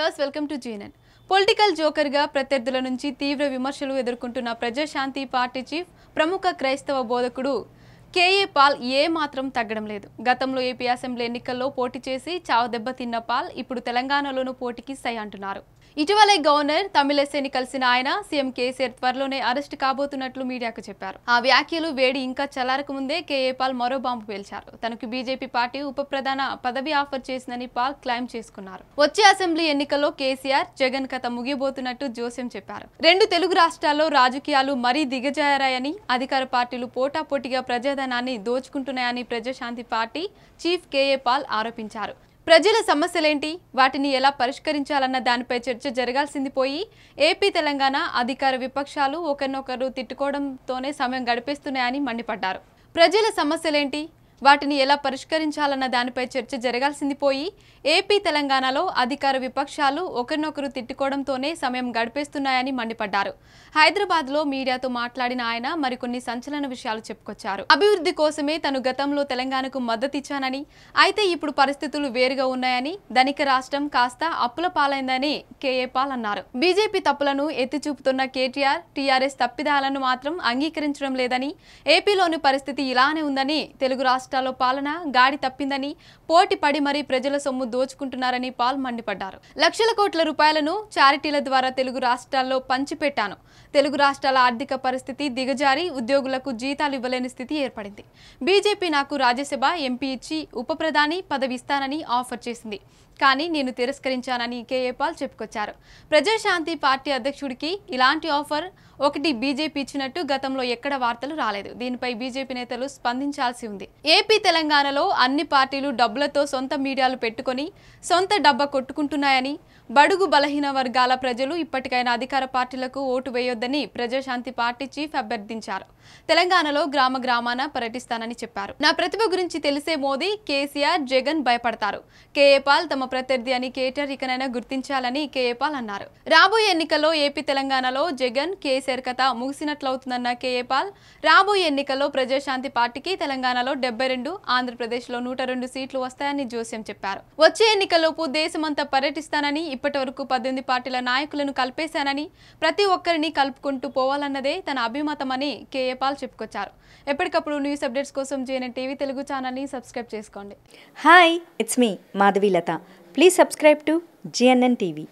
visitors welcome to GNN political జోకర్గా ప్రత్యర్థుల నుంచి తీవ్ర విమర్శలు ఎదుర్కొంటున్న ప్రజాశాంతి పార్టీ చీఫ్ ప్రముఖ క్రైస్తవ బోధకుడు కేఏ పాల్ ఏ మాత్రం తగ్గడం లేదు గతంలో ఏపీ అసెంబ్లీ ఎన్నికల్లో పోటీ చేసి చావు దెబ్బతిన్న పాల్ ఇప్పుడు తెలంగాణలోనూ పోటీకి సై అంటున్నారు ఇటీవలే గవర్నర్ తమిళసేని కలిసిన ఆయన సీఎం కేసీఆర్ త్వరలోనే అరెస్ట్ కాబోతున్నట్లు మీడియాకు చెప్పారు ఆ వ్యాఖ్యలు వేడి ఇంకా చలారక ముందే కేఏ పాల్ మరో బాంబు పేల్చారు తనకు బీజేపీ పార్టీ ఉప ప్రధాన పదవి ఆఫర్ చేసిందని పాల్ క్లైమ్ చేసుకున్నారు వచ్చే అసెంబ్లీ ఎన్నికల్లో కేసీఆర్ జగన్ కథ ముగియబోతున్నట్టు జోస్యం చెప్పారు రెండు తెలుగు రాష్ట్రాల్లో రాజకీయాలు మరీ దిగజారాయని అధికార పార్టీలు పోటాపోటీగా ప్రజా మూలధనాన్ని దోచుకుంటున్నాయని ప్రజాశాంతి పార్టీ చీఫ్ కేఏ పాల్ ఆరోపించారు ప్రజల సమస్యలేంటి వాటిని ఎలా పరిష్కరించాలన్న దానిపై చర్చ జరగాల్సింది పోయి ఏపీ తెలంగాణ అధికార విపక్షాలు ఒకరినొకరు తిట్టుకోవడంతోనే సమయం గడిపేస్తున్నాయని మండిపడ్డారు ప్రజల సమస్యలేంటి వాటిని ఎలా పరిష్కరించాలన్న దానిపై చర్చ జరగాల్సింది పోయి ఏపీ తెలంగాణలో అధికార విపక్షాలు ఒకరినొకరు తిట్టుకోవడంతోనే సమయం గడిపేస్తున్నాయని మండిపడ్డారు హైదరాబాద్లో మీడియాతో మాట్లాడిన ఆయన మరికొన్ని సంచలన విషయాలు చెప్పుకొచ్చారు అభివృద్ధి కోసమే తను గతంలో తెలంగాణకు మద్దతిచ్చానని అయితే ఇప్పుడు పరిస్థితులు వేరుగా ఉన్నాయని ధనిక రాష్ట్రం కాస్త అప్పుల పాలైందని కేఏ పాల్ అన్నారు బీజేపీ తప్పులను ఎత్తిచూపుతున్న కేటీఆర్ టీఆర్ఎస్ తప్పిదాలను మాత్రం అంగీకరించడం లేదని ఏపీలోని పరిస్థితి ఇలానే ఉందని తెలుగు రాష్ట్ర రాష్ట్రాల్లో పాలన గాడి తప్పిందని పోటీ పడి మరీ ప్రజల సొమ్ము దోచుకుంటున్నారని పాల్ మండిపడ్డారు లక్షల కోట్ల రూపాయలను చారిటీల ద్వారా తెలుగు రాష్ట్రాల్లో పంచిపెట్టాను తెలుగు రాష్ట్రాల ఆర్థిక పరిస్థితి దిగజారి ఉద్యోగులకు జీతాలు ఇవ్వలేని స్థితి ఏర్పడింది బీజేపీ నాకు రాజ్యసభ ఎంపీ ఇచ్చి ఉప ప్రధాని పదవి ఇస్తానని ఆఫర్ చేసింది కానీ నేను తిరస్కరించానని కేఏ పాల్ చెప్పుకొచ్చారు ప్రజాశాంతి పార్టీ అధ్యక్షుడికి ఇలాంటి ఆఫర్ ఒకటి బీజేపీ ఇచ్చినట్టు గతంలో ఎక్కడ వార్తలు రాలేదు దీనిపై బీజేపీ నేతలు స్పందించాల్సి ఉంది ఏ ఏపీ తెలంగాణలో అన్ని పార్టీలు డబ్బులతో సొంత మీడియాలు పెట్టుకొని సొంత డబ్బ కొట్టుకుంటున్నాయని బడుగు బలహీన వర్గాల ప్రజలు ఇప్పటికైనా అధికార పార్టీలకు ఓటు వేయొద్దని ప్రజాశాంతి పార్టీ చీఫ్ అభ్యర్థించారు తెలంగాణలో గ్రామ గ్రామాన పర్యటిస్తానని చెప్పారు నా ప్రతిభ గురించి తెలిసే మోదీ కేసీఆర్ జగన్ భయపడతారు కేఏపాల్ తమ ప్రత్యర్థి అని కేటర్ ఇకనైనా గుర్తించాలని కేఏపాల్ అన్నారు రాబోయే ఎన్నికల్లో ఏపీ తెలంగాణలో జగన్ కేసీఆర్ కథ ముగిసినట్లవుతుందన్న కేఏపాల్ రాబోయే ఎన్నికల్లో ప్రజాశాంతి పార్టీకి తెలంగాణలో డెబ్బై రెండు ఆంధ్రప్రదేశ్లో నూట రెండు సీట్లు వస్తాయని జోస్యం చెప్పారు వచ్చే ఎన్నికలోపు దేశమంతా పర్యటిస్తానని ఇప్పటి వరకు పద్దెనిమిది పార్టీల నాయకులను కలిపేశానని ప్రతి ఒక్కరిని కలుపుకుంటూ పోవాలన్నదే తన అభిమతమని కేఏ పాల్ చెప్పుకొచ్చారు ఎప్పటికప్పుడు న్యూస్ అప్డేట్స్ కోసం జేఎన్ టీవీ తెలుగు ఛానల్ని సబ్స్క్రైబ్ చేసుకోండి hi it's me Madhavi Latha please subscribe to GNN TV